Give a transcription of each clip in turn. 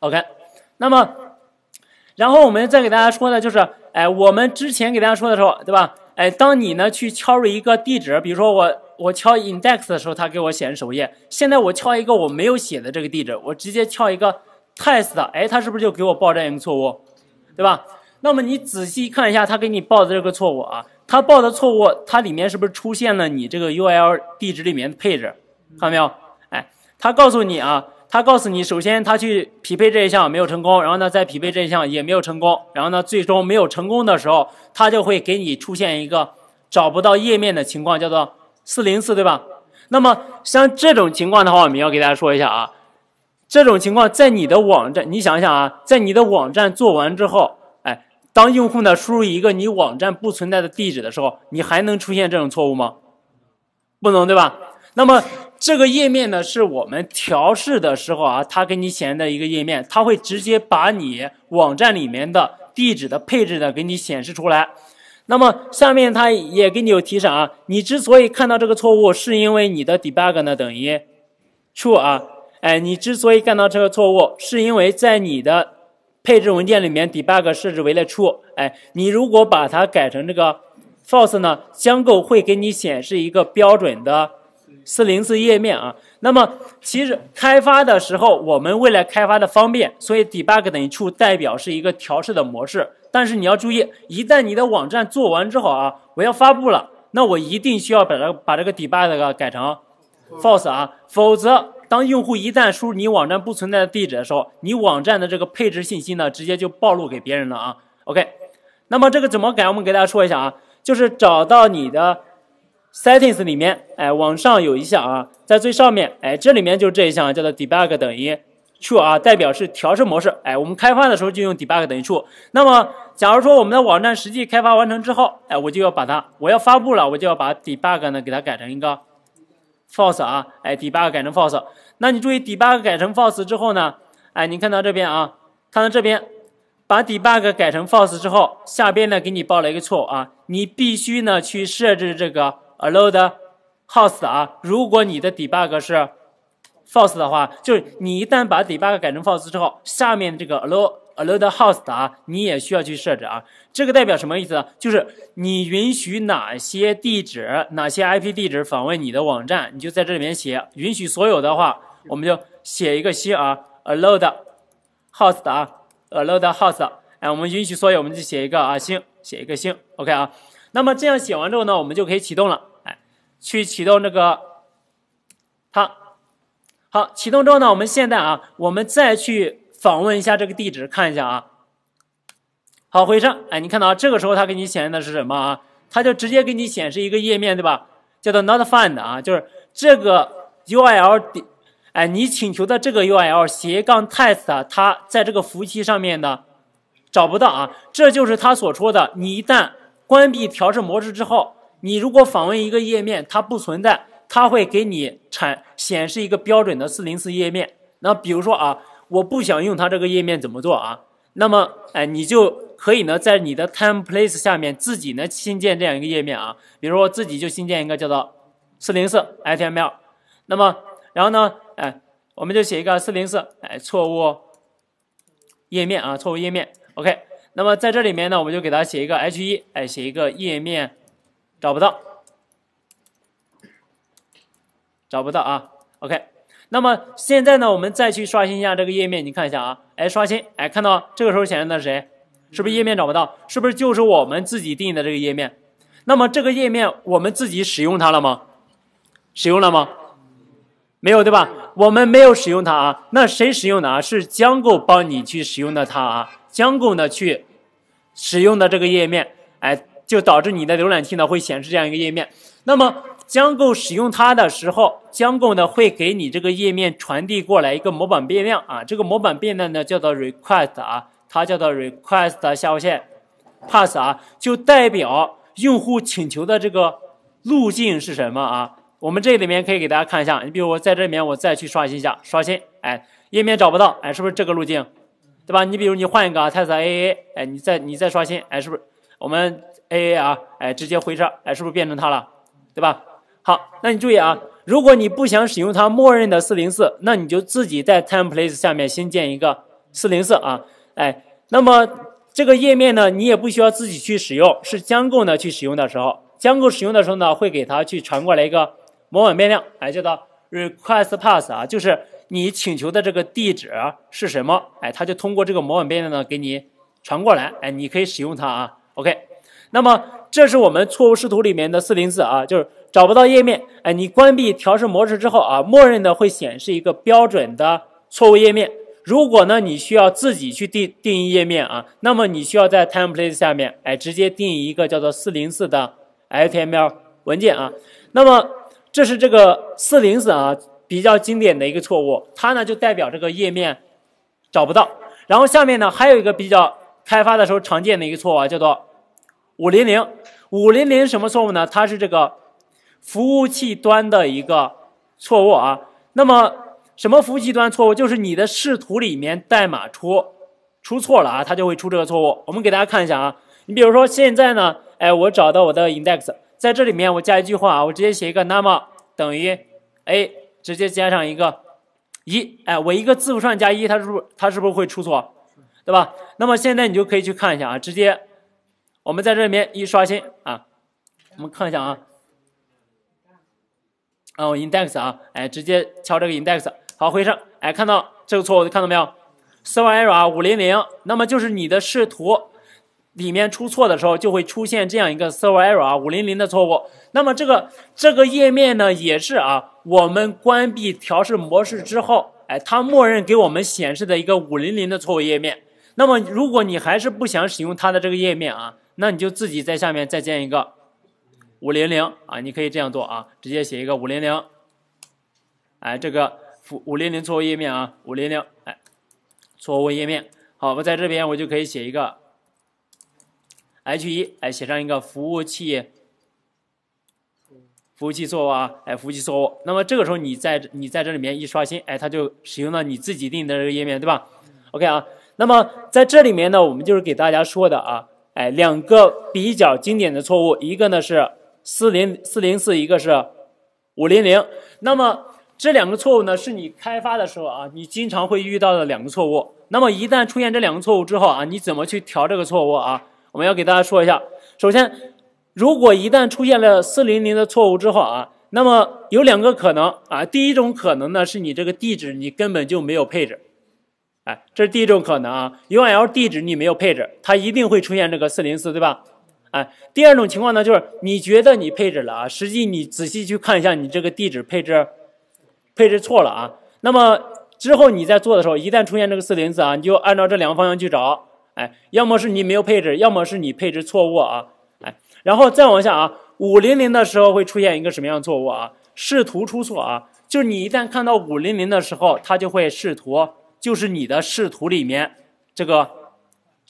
OK，那么，然后我们再给大家说的就是，哎，我们之前给大家说的时候，对吧？哎，当你呢去敲入一个地址，比如说我我敲 index 的时候，它给我显示首页。现在我敲一个我没有写的这个地址，我直接敲一个 test，哎，它是不是就给我报这样一个错误，对吧？那么你仔细看一下它给你报的这个错误啊，它报的错误它里面是不是出现了你这个 URL 地址里面的配置，看到没有？哎，它告诉你啊。他告诉你，首先他去匹配这一项没有成功，然后呢再匹配这一项也没有成功，然后呢最终没有成功的时候，他就会给你出现一个找不到页面的情况，叫做404，对吧？那么像这种情况的话，我们要给大家说一下啊，这种情况在你的网站，你想想啊，在你的网站做完之后，哎，当用户呢输入一个你网站不存在的地址的时候，你还能出现这种错误吗？不能，对吧？那么。这个页面呢，是我们调试的时候啊，它给你显示的一个页面，它会直接把你网站里面的地址的配置呢给你显示出来。那么下面它也给你有提示啊，你之所以看到这个错误，是因为你的 debug 呢等于 true 啊，哎，你之所以看到这个错误，是因为在你的配置文件里面 debug 设置为了 true，哎，你如果把它改成这个 false 呢，将够会给你显示一个标准的。四零四页面啊，那么其实开发的时候，我们为了开发的方便，所以 debug 等于 true 代表是一个调试的模式。但是你要注意，一旦你的网站做完之后啊，我要发布了，那我一定需要把这把这个 debug 的改成 false 啊，否则当用户一旦输入你网站不存在的地址的时候，你网站的这个配置信息呢，直接就暴露给别人了啊。OK，那么这个怎么改，我们给大家说一下啊，就是找到你的。settings 里面，哎，往上有一项啊，在最上面，哎，这里面就是这一项叫做 debug 等于 true 啊，代表是调试模式。哎，我们开发的时候就用 debug 等于 true。那么，假如说我们的网站实际开发完成之后，哎，我就要把它，我要发布了，我就要把 debug 呢给它改成一个 false 啊，哎，debug 改成 false。那你注意，debug 改成 false 之后呢，哎，你看到这边啊，看到这边，把 debug 改成 false 之后，下边呢给你报了一个错误啊，你必须呢去设置这个。Allowed h o s t 啊，如果你的 debug 是 false 的话，就是你一旦把 debug 改成 false 之后，下面这个 allow allowed h o s t 啊，你也需要去设置啊。这个代表什么意思？就是你允许哪些地址、哪些 IP 地址访问你的网站，你就在这里面写。允许所有的话，我们就写一个星啊，allowed h o s t 啊，allowed h o s t 哎，我们允许所有，我们就写一个啊星，写一个星，OK 啊。那么这样写完之后呢，我们就可以启动了。哎，去启动这个，好，好，启动之后呢，我们现在啊，我们再去访问一下这个地址，看一下啊。好，回车，哎，你看到啊，这个时候它给你显示的是什么啊？它就直接给你显示一个页面，对吧？叫做 Not Found 啊，就是这个 U r L 的，哎，你请求的这个 U r L 斜杠 test 它在这个服务器上面呢找不到啊，这就是他所说的，你一旦。关闭调试模式之后，你如果访问一个页面它不存在，它会给你产显示一个标准的404页面。那比如说啊，我不想用它这个页面怎么做啊？那么哎，你就可以呢在你的 t i m e p l a c e 下面自己呢新建这样一个页面啊。比如说，我自己就新建一个叫做 404.html。那么然后呢，哎，我们就写一个404哎错误页面啊，错误页面。OK。那么在这里面呢，我们就给它写一个 H1，哎，写一个页面，找不到，找不到啊。OK，那么现在呢，我们再去刷新一下这个页面，你看一下啊，哎，刷新，哎，看到这个时候显示的是谁？是不是页面找不到？是不是就是我们自己定义的这个页面？那么这个页面我们自己使用它了吗？使用了吗？没有，对吧？我们没有使用它啊。那谁使用的啊？是江购帮你去使用的它啊，江购呢去。使用的这个页面，哎，就导致你的浏览器呢会显示这样一个页面。那么将购使用它的时候，将购呢会给你这个页面传递过来一个模板变量啊，这个模板变量呢叫做 request 啊，它叫做 request 下划线 pass 啊，就代表用户请求的这个路径是什么啊？我们这里面可以给大家看一下，你比如我在这里面我再去刷新一下，刷新，哎，页面找不到，哎，是不是这个路径？对吧？你比如你换一个啊，测 t aa，哎，你再你再刷新，哎，是不是我们 aa 啊？哎，直接回车，哎，是不是变成它了？对吧？好，那你注意啊，如果你不想使用它默认的404，那你就自己在 templates 下面新建一个404啊，哎，那么这个页面呢，你也不需要自己去使用，是将够呢去使用的时候，将够使用的时候呢，会给它去传过来一个模板变量，哎，叫做 request p a s s 啊，就是。你请求的这个地址是什么？哎，它就通过这个模板变量呢给你传过来。哎，你可以使用它啊。OK，那么这是我们错误视图里面的404啊，就是找不到页面。哎，你关闭调试模式之后啊，默认的会显示一个标准的错误页面。如果呢你需要自己去定定义页面啊，那么你需要在 template 下面哎直接定义一个叫做404的 HTML 文件啊。那么这是这个404啊。比较经典的一个错误，它呢就代表这个页面找不到。然后下面呢还有一个比较开发的时候常见的一个错误啊，叫做五零零五零零什么错误呢？它是这个服务器端的一个错误啊。那么什么服务器端错误？就是你的视图里面代码出出错了啊，它就会出这个错误。我们给大家看一下啊，你比如说现在呢，哎，我找到我的 index，在这里面我加一句话啊，我直接写一个 n u m e 等于 a。直接加上一个一，哎，我一个字符串加一，它是不是它是不是会出错，对吧？那么现在你就可以去看一下啊，直接我们在这边一刷新啊，我们看一下啊，哦 index 啊，哎，直接敲这个 index，好，回车，哎，看到这个错误，看到没有？server error 500，那么就是你的视图里面出错的时候就会出现这样一个 server error 500的错误，那么这个这个页面呢也是啊。我们关闭调试模式之后，哎，它默认给我们显示的一个五零零的错误页面。那么，如果你还是不想使用它的这个页面啊，那你就自己在下面再建一个五零零啊，你可以这样做啊，直接写一个五零零，哎，这个五五零零错误页面啊，五零零哎，错误页面。好，我在这边我就可以写一个 H1，哎，写上一个服务器。服务器错误啊，哎，服务器错误。那么这个时候你在你在这里面一刷新，哎，它就使用了你自己定的这个页面，对吧？OK 啊。那么在这里面呢，我们就是给大家说的啊，哎，两个比较经典的错误，一个呢是四零四零四，一个是五零零。那么这两个错误呢，是你开发的时候啊，你经常会遇到的两个错误。那么一旦出现这两个错误之后啊，你怎么去调这个错误啊？我们要给大家说一下，首先。如果一旦出现了四零零的错误之后啊，那么有两个可能啊，第一种可能呢是你这个地址你根本就没有配置，哎，这是第一种可能啊，URL 地址你没有配置，它一定会出现这个四零四对吧？哎，第二种情况呢就是你觉得你配置了啊，实际你仔细去看一下你这个地址配置配置错了啊，那么之后你在做的时候一旦出现这个四零四啊，你就按照这两个方向去找，哎，要么是你没有配置，要么是你配置错误啊。然后再往下啊，五零零的时候会出现一个什么样的错误啊？视图出错啊，就是你一旦看到五零零的时候，它就会视图，就是你的视图里面这个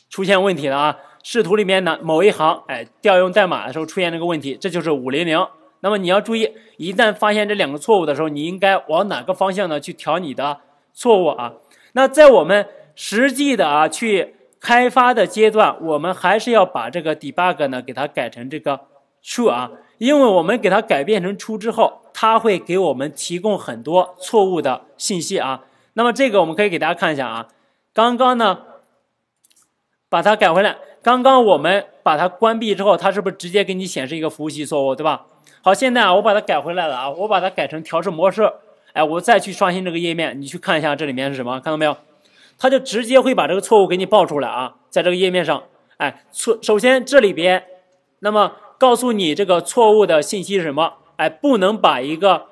出现问题了啊，视图里面呢某一行，哎，调用代码的时候出现这个问题，这就是五零零。那么你要注意，一旦发现这两个错误的时候，你应该往哪个方向呢去调你的错误啊？那在我们实际的啊去。开发的阶段，我们还是要把这个 debug 呢给它改成这个 true 啊，因为我们给它改变成 true 之后，它会给我们提供很多错误的信息啊。那么这个我们可以给大家看一下啊，刚刚呢把它改回来，刚刚我们把它关闭之后，它是不是直接给你显示一个服务器错误，对吧？好，现在啊我把它改回来了啊，我把它改成调试模式，哎，我再去刷新这个页面，你去看一下这里面是什么，看到没有？他就直接会把这个错误给你报出来啊，在这个页面上，哎，错，首先这里边，那么告诉你这个错误的信息是什么？哎，不能把一个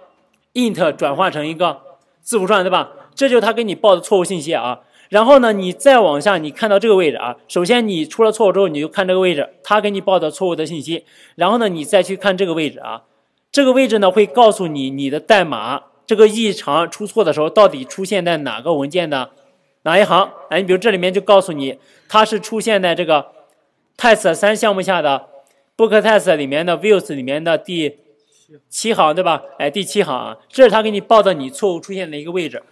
int 转化成一个字符串，对吧？这就是他给你报的错误信息啊。然后呢，你再往下，你看到这个位置啊，首先你出了错误之后，你就看这个位置，他给你报的错误的信息。然后呢，你再去看这个位置啊，这个位置呢会告诉你你的代码这个异常出错的时候到底出现在哪个文件呢？哪一行？哎，你比如这里面就告诉你，它是出现在这个 test 三项目下的 book test 里面的 views 里面的第七行，对吧？哎，第七行啊，这是它给你报的你错误出现的一个位置。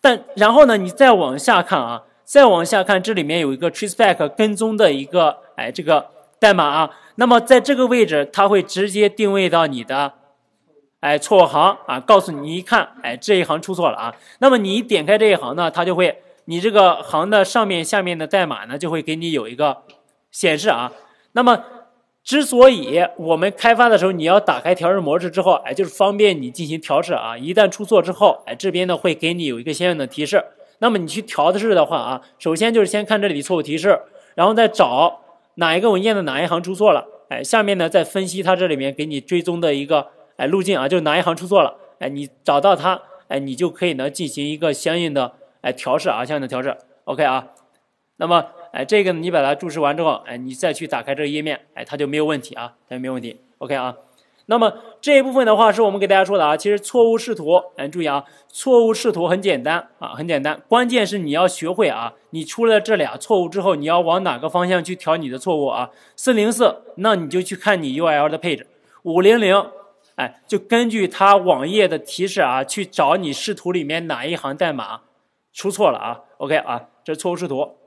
但然后呢，你再往下看啊，再往下看，这里面有一个 trace back 跟踪的一个哎这个代码啊。那么在这个位置，它会直接定位到你的哎错误行啊，告诉你一看，哎这一行出错了啊。那么你一点开这一行呢，它就会。你这个行的上面、下面的代码呢，就会给你有一个显示啊。那么，之所以我们开发的时候你要打开调试模式之后，哎，就是方便你进行调试啊。一旦出错之后，哎，这边呢会给你有一个相应的提示。那么你去调的是的话啊，首先就是先看这里错误提示，然后再找哪一个文件的哪一行出错了。哎，下面呢再分析它这里面给你追踪的一个哎路径啊，就是哪一行出错了。哎，你找到它，哎，你就可以呢进行一个相应的。哎，调试啊，相应的调试，OK 啊。那么，哎，这个呢，你把它注释完之后，哎，你再去打开这个页面，哎，它就没有问题啊，它就没有问题，OK 啊。那么这一部分的话，是我们给大家说的啊。其实错误视图，哎，注意啊，错误视图很简单啊，很简单，关键是你要学会啊。你出了这俩错误之后，你要往哪个方向去调你的错误啊？404，那你就去看你 URL 的配置；500，哎，就根据它网页的提示啊，去找你视图里面哪一行代码。出错了啊，OK 啊，这是错误示图。